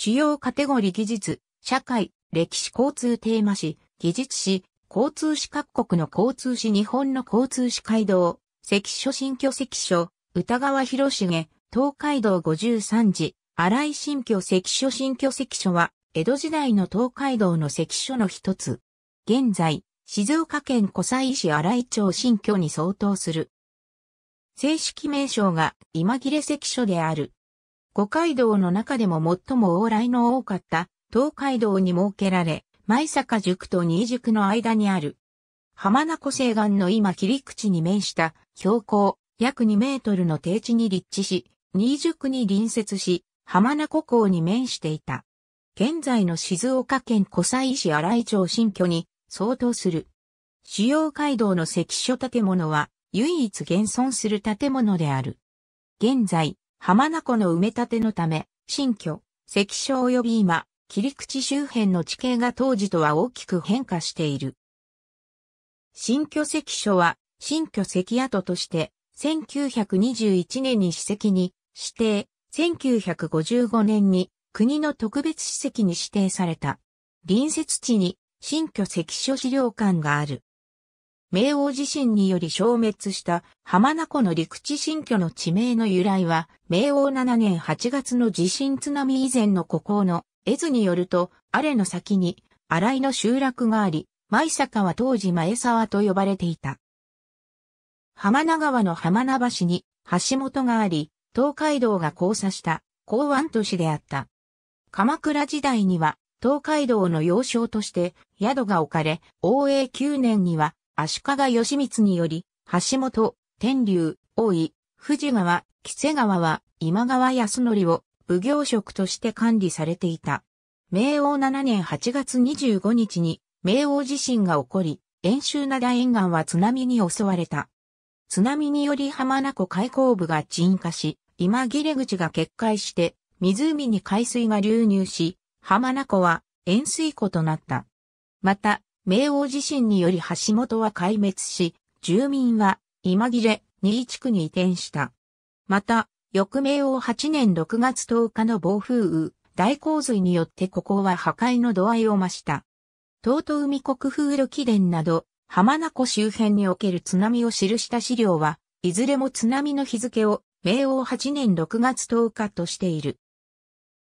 主要カテゴリ技術、社会、歴史交通テーマ誌、技術誌、交通誌各国の交通誌日本の交通誌街道、関所新居関所、歌川広重、東海道53時荒井新居関所新居関所は、江戸時代の東海道の関所の一つ。現在、静岡県湖西市荒井町新居に相当する。正式名称が今切れ関所である。五街道の中でも最も往来の多かった東海道に設けられ、舞坂塾と新宿の間にある。浜名湖西岸の今切り口に面した標高約2メートルの低地に立地し、新宿に隣接し、浜名湖港に面していた。現在の静岡県湖西市新井町新居に相当する。主要街道の関所建物は唯一現存する建物である。現在、浜名湖の埋め立てのため、新居、関所及び今、切り口周辺の地形が当時とは大きく変化している。新居関所は、新居関跡として、1921年に史跡に指定、1955年に国の特別史跡に指定された。隣接地に新居関所資料館がある。明王地震により消滅した浜名湖の陸地新居の地名の由来は、明王7年8月の地震津波以前の孤高の絵図によると、あれの先に新井の集落があり、舞坂は当時前沢と呼ばれていた。浜名川の浜名橋に橋本があり、東海道が交差した港湾都市であった。鎌倉時代には東海道の要衝として宿が置かれ、大永9年には足利義満により、橋本、天竜、大井、富士川、木瀬川は今川康則を奉行職として管理されていた。明王7年8月25日に明王地震が起こり、遠州灘沿岸は津波に襲われた。津波により浜名湖海溝部が沈下し、今切れ口が決壊して、湖に海水が流入し、浜名湖は塩水湖となった。また、明王地震により橋本は壊滅し、住民は今切れ新地区に移転した。また、翌明王8年6月10日の暴風雨、大洪水によってここは破壊の度合いを増した。東都海国風呂記伝など、浜名湖周辺における津波を記した資料は、いずれも津波の日付を明王8年6月10日としている。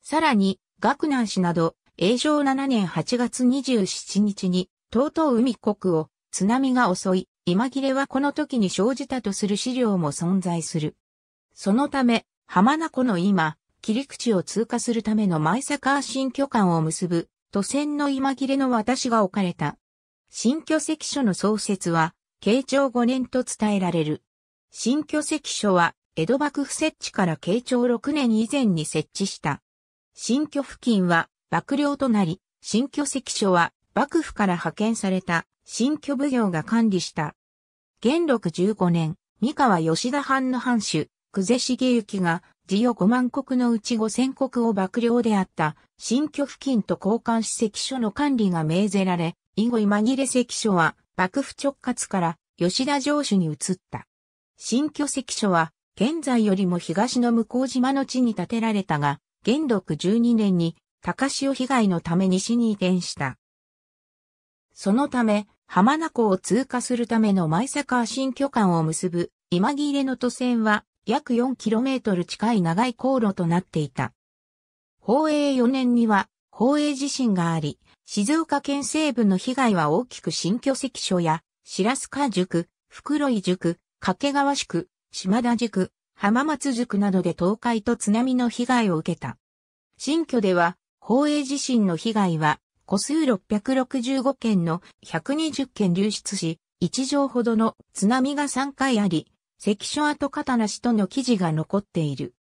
さらに、学南市など、永正7年8月27日に、う、海国を津波が襲い、今切れはこの時に生じたとする資料も存在する。そのため、浜名湖の今、切り口を通過するための前坂新居間を結ぶ、都線の今切れの私が置かれた。新居関所の創設は、慶長5年と伝えられる。新居関所は、江戸幕府設置から慶長6年以前に設置した。新居付近は、幕僚となり、新居関所は、幕府から派遣された新居奉行が管理した。元禄15年、三河吉田藩の藩主、久世茂之が、自与5万国のうち5千国を幕僚であった、新居付近と交換史跡所の管理が命ぜられ、以後今切れ跡所は、幕府直轄から吉田城主に移った。新居跡所は、現在よりも東の向島の地に建てられたが、元禄12年に、高潮被害のため西に移転した。そのため、浜名湖を通過するための舞坂新居間を結ぶ今切れの都線は約 4km 近い長い航路となっていた。宝永4年には宝永地震があり、静岡県西部の被害は大きく新居石所や白須賀塾、袋井塾、掛川宿、島田塾、浜松塾などで倒壊と津波の被害を受けた。新居では、宝永地震の被害は個数665件の120件流出し、1畳ほどの津波が3回あり、関所跡形なしとの記事が残っている。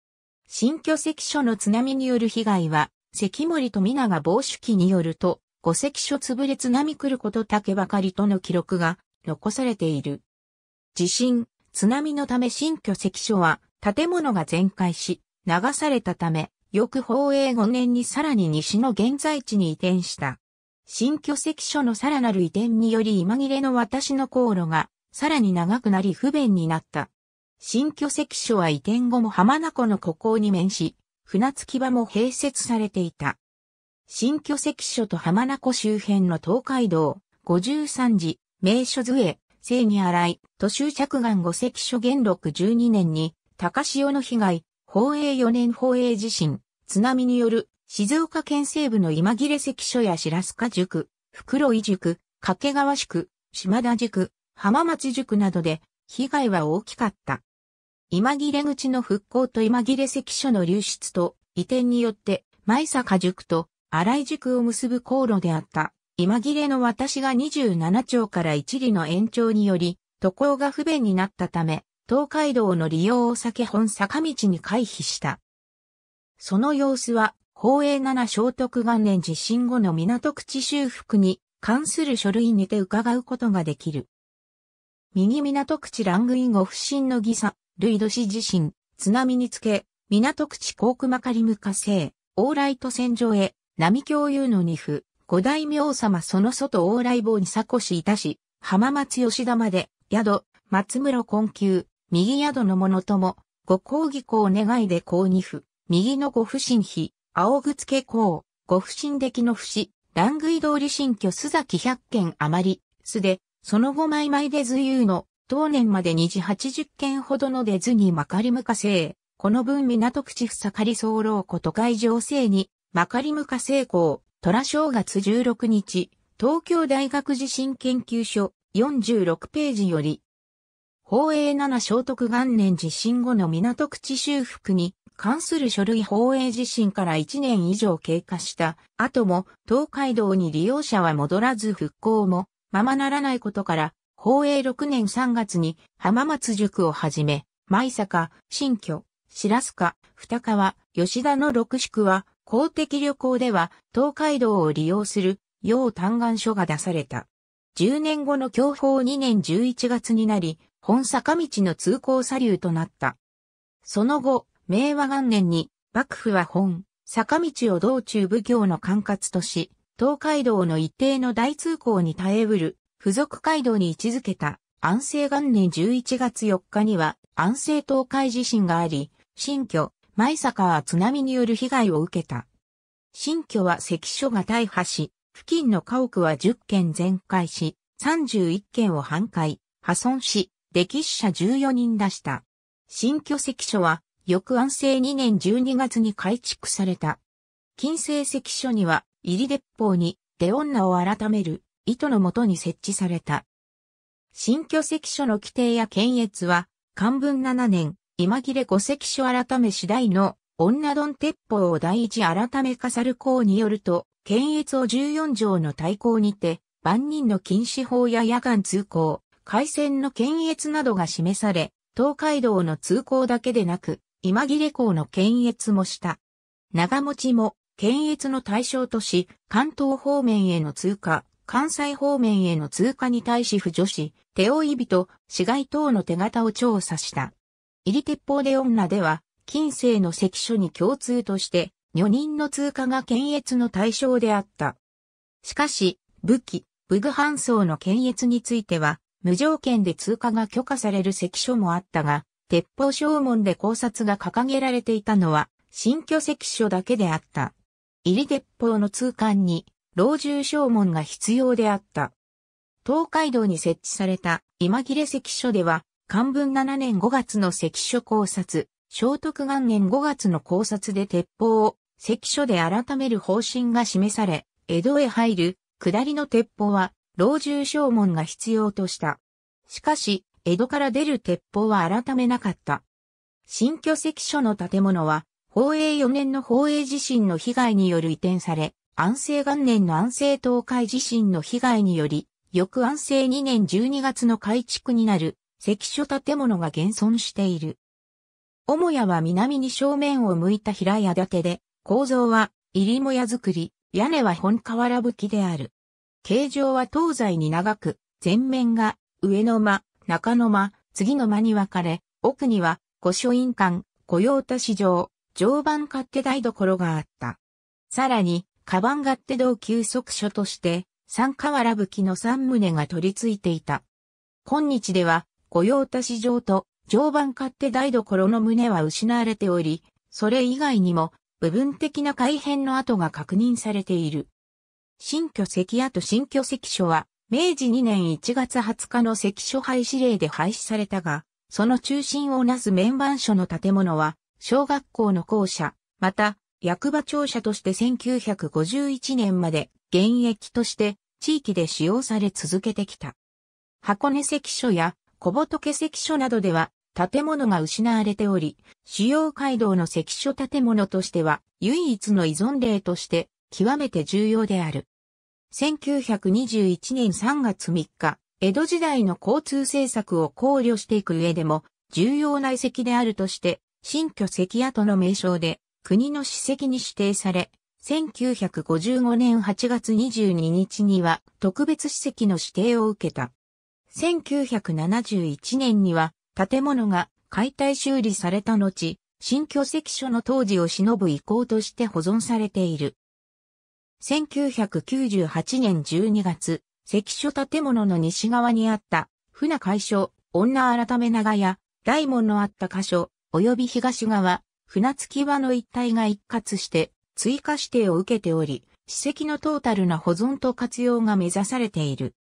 新居関所の津波による被害は、関森と皆が防止記によると、五関所潰れ津波来ること竹ばかりとの記録が残されている。地震、津波のため新居関所は建物が全壊し、流されたため、翌宝永5年にさらに西の現在地に移転した。新居籍所のさらなる移転により今切れの私の航路がさらに長くなり不便になった。新居籍所は移転後も浜名湖の孤港に面し、船着き場も併設されていた。新居籍所と浜名湖周辺の東海道、53時、名所図へ、聖に洗い、都州着岸五石所元禄十二年に、高潮の被害、宝永4年宝永地震、津波による静岡県西部の今切関所や白須賀塾、袋井塾、掛川宿、島田塾、浜松塾などで被害は大きかった。今切口の復興と今切関所の流出と移転によって前坂塾と荒井塾を結ぶ航路であった今切れの私が27町から一里の延長により渡航が不便になったため東海道の利用を避け本坂道に回避した。その様子は、宝永7聖徳元年地震後の港口修復に関する書類にて伺うことができる。右港口ラングイン後不審の儀差、類土市地震、津波につけ、港口航空まかりむ火星、往来と戦場へ、波共有の二府、五大明様その外往来棒にサコシいたし、浜松吉田まで、宿、松室困窮、右宿の者とも、ご講義公願いで公二府、右のご不信妃、青ぐつけ公、ご不信出来の不死、乱食い通り新居須崎百件余り、すで、その後毎々で図ゆうの、当年まで二時八十件ほどの出ずにまかりむかせえ、この分港口ふさかり候こと会情勢に、まかりむかせい公、虎正月十六日、東京大学地震研究所46ページより、宝永7聖徳元年地震後の港口修復に関する書類宝永地震から1年以上経過した後も東海道に利用者は戻らず復興もままならないことから宝永6年3月に浜松塾をはじめ舞坂、新居、白須賀、二川、吉田の六宿は公的旅行では東海道を利用する要嘆願書が出された。10年後の享保2年11月になり、本坂道の通行左流となった。その後、明和元年に、幕府は本、坂道を道中奉行の管轄とし、東海道の一定の大通行に耐えうる、付属街道に位置づけた、安政元年11月4日には、安政東海地震があり、新居、舞坂は津波による被害を受けた。新居は関所が大破し、付近の家屋は10軒全壊し、31軒を半壊、破損し、歴史者14人出した。新居石書は、翌安政2年12月に改築された。近世石書には、入り鉄砲に、出女を改める、意図のもとに設置された。新居石書の規定や検閲は、漢文7年、今切れ五石書改め次第の、女丼鉄砲を第一改めかさる項によると、検閲を14条の対抗にて、万人の禁止法や夜間通行、海戦の検閲などが示され、東海道の通行だけでなく、今切港の検閲もした。長持ちも検閲の対象とし、関東方面への通過、関西方面への通過に対し付助し、手負い人、市街等の手形を調査した。入り鉄砲で女では、近世の関所に共通として、女人の通過が検閲の対象であった。しかし、武器、武具搬送の検閲については、無条件で通過が許可される関所もあったが、鉄砲正門で考察が掲げられていたのは、新居関所だけであった。入り鉄砲の通関に、老中正門が必要であった。東海道に設置された今切れ関所では、漢文7年5月の関所考察、聖徳元年5月の考察で鉄砲を関所で改める方針が示され、江戸へ入る下りの鉄砲は老中将門が必要とした。しかし、江戸から出る鉄砲は改めなかった。新居関所の建物は、宝永4年の宝永地震の被害による移転され、安政元年の安政東海地震の被害により、翌安政2年12月の改築になる、関所建物が現存している。母屋は南に正面を向いた平屋建てで、構造は入母屋造り、屋根は本瓦葺きである。形状は東西に長く、前面が上の間、中の間、次の間に分かれ、奥には御所院館、御用田市場、常磐勝手台所があった。さらに、カバン勝手同級息所として、三河原吹の三棟が取り付いていた。今日では、御用田市場と常磐勝手台所の棟は失われており、それ以外にも部分的な改変の跡が確認されている。新居関跡新居関所は、明治2年1月20日の関所廃止令で廃止されたが、その中心をなす面板所の建物は、小学校の校舎、また、役場庁舎として1951年まで現役として地域で使用され続けてきた。箱根関所や小仏関所などでは建物が失われており、主要街道の関所建物としては唯一の依存例として極めて重要である。1921年3月3日、江戸時代の交通政策を考慮していく上でも、重要な遺跡であるとして、新居関跡の名称で、国の史跡に指定され、1955年8月22日には特別史跡の指定を受けた。1971年には建物が解体修理された後、新居関所の当時を忍ぶ遺構として保存されている。1998年12月、関所建物の西側にあった、船会所、女改め長屋、大門のあった箇所、及び東側、船付き場の一帯が一括して、追加指定を受けており、史跡のトータルな保存と活用が目指されている。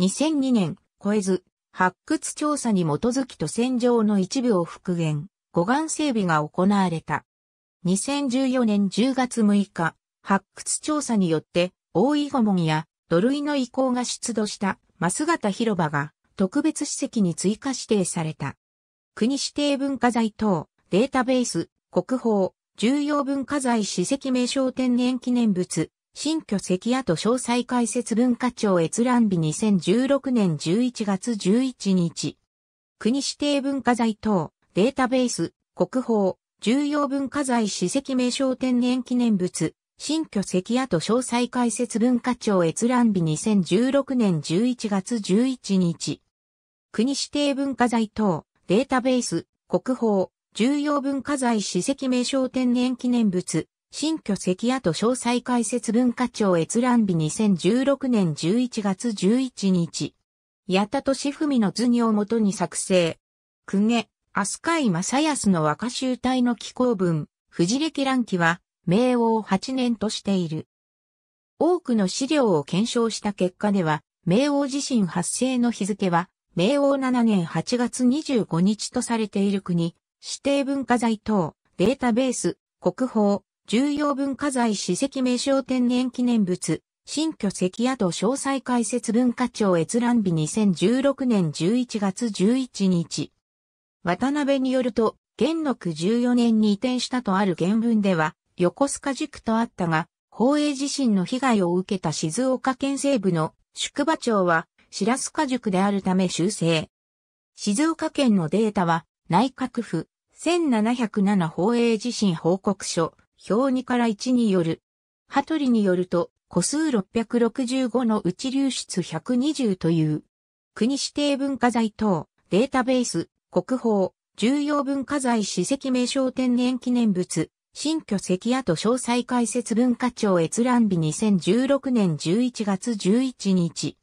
2002年、越ず、発掘調査に基づきと戦場の一部を復元、護岸整備が行われた。2014年10月6日、発掘調査によって、大井御門や土塁の遺構が出土した増形広場が特別史跡に追加指定された。国指定文化財等、データベース、国宝、重要文化財史跡名称天然記念物、新居石跡詳細解説文化庁閲覧日2016年11月11日。国指定文化財等、データベース、国宝、重要文化財史跡名称天然記念物、新居関跡詳細解説文化庁閲覧日2016年11月11日。国指定文化財等、データベース、国宝、重要文化財史跡名称天然記念物、新居関跡詳細解説文化庁閲覧日2016年11月11日。八田ふ文の図にをもとに作成。公家、飛鳥井正康の和歌集体の紀行文、藤士歴覧記は、明王8年としている。多くの資料を検証した結果では、明王地震発生の日付は、明王7年8月25日とされている国、指定文化財等、データベース、国宝、重要文化財史跡名称天然記念物、新居跡跡詳細解説文化庁閲覧日2016年11月11日。渡辺によると、元禄14年に移転したとある原文では、横須賀塾とあったが、宝永地震の被害を受けた静岡県西部の宿場町は白須賀塾であるため修正。静岡県のデータは内閣府1707宝永地震報告書表2から1による。羽鳥によると、個数665の内流出120という、国指定文化財等、データベース、国宝、重要文化財史跡名称天然記念物、新居関跡詳細解説文化庁閲覧日2016年11月11日。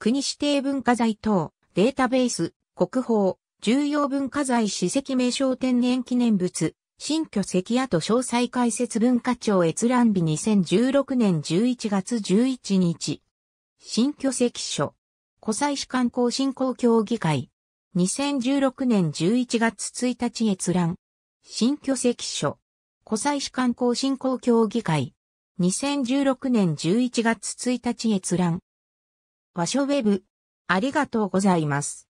国指定文化財等、データベース、国宝、重要文化財史跡名称天然記念物、新居関跡詳細解説文化庁閲覧日2016年11月11日。新居関所。古祭史観光振興協議会。2016年11月1日閲覧。新居関所。湖西市観光振興協議会。2016年11月1日閲覧。和書ウェブ。ありがとうございます。